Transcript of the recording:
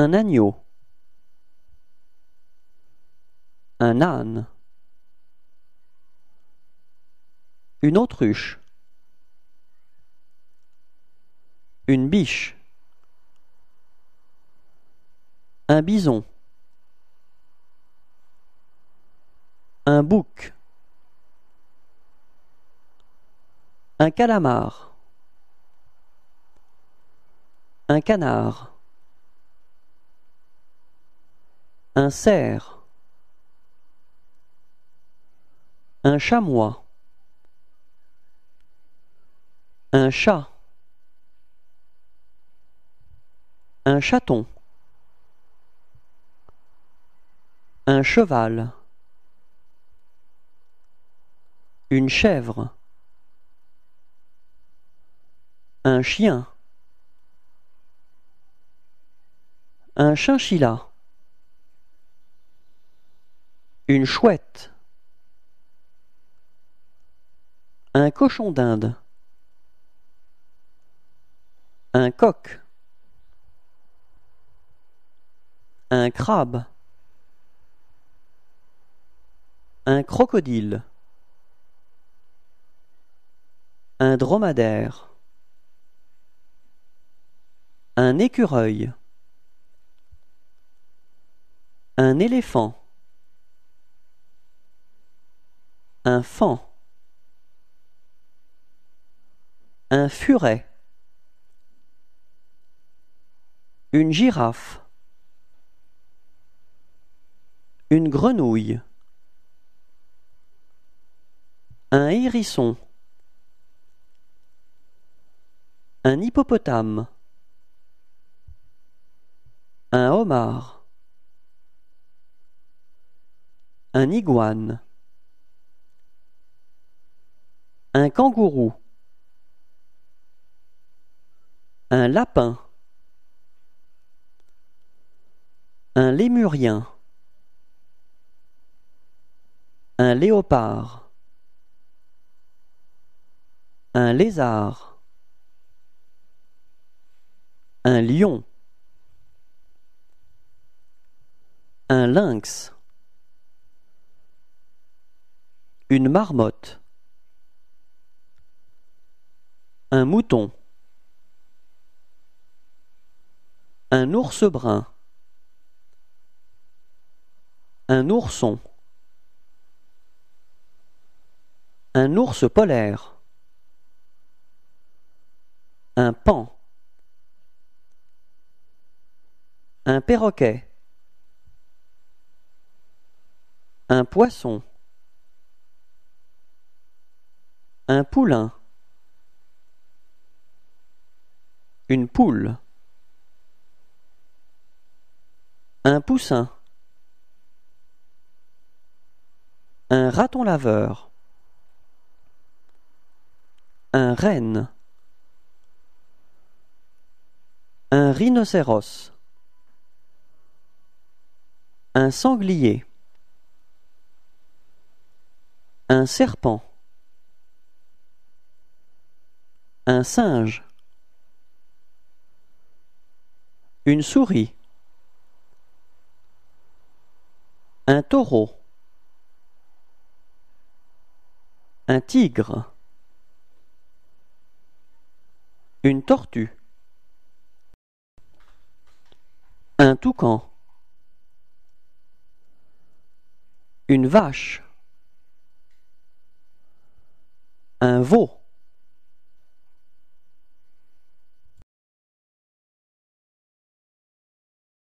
Un agneau. Un âne. Une autruche. Une biche. Un bison. Un bouc. Un calamar. Un canard. Un cerf. Un chamois. Un chat. Un chaton. Un cheval. Une chèvre. Un chien. Un chinchilla. Une chouette. Un cochon d'Inde. Un coq. Un crabe. Un crocodile. Un dromadaire. Un écureuil. Un éléphant. un un furet, une girafe, une grenouille, un hérisson, un hippopotame, un homard, un iguane. Un kangourou. Un lapin. Un lémurien. Un léopard. Un lézard. Un lion. Un lynx. Une marmotte. Un mouton. Un ours brun. Un ourson. Un ours polaire. Un pan. Un perroquet. Un poisson. Un poulain. Une poule. Un poussin. Un raton laveur. Un renne. Un rhinocéros. Un sanglier. Un serpent. Un singe. Une souris. Un taureau. Un tigre. Une tortue. Un toucan. Une vache. Un veau.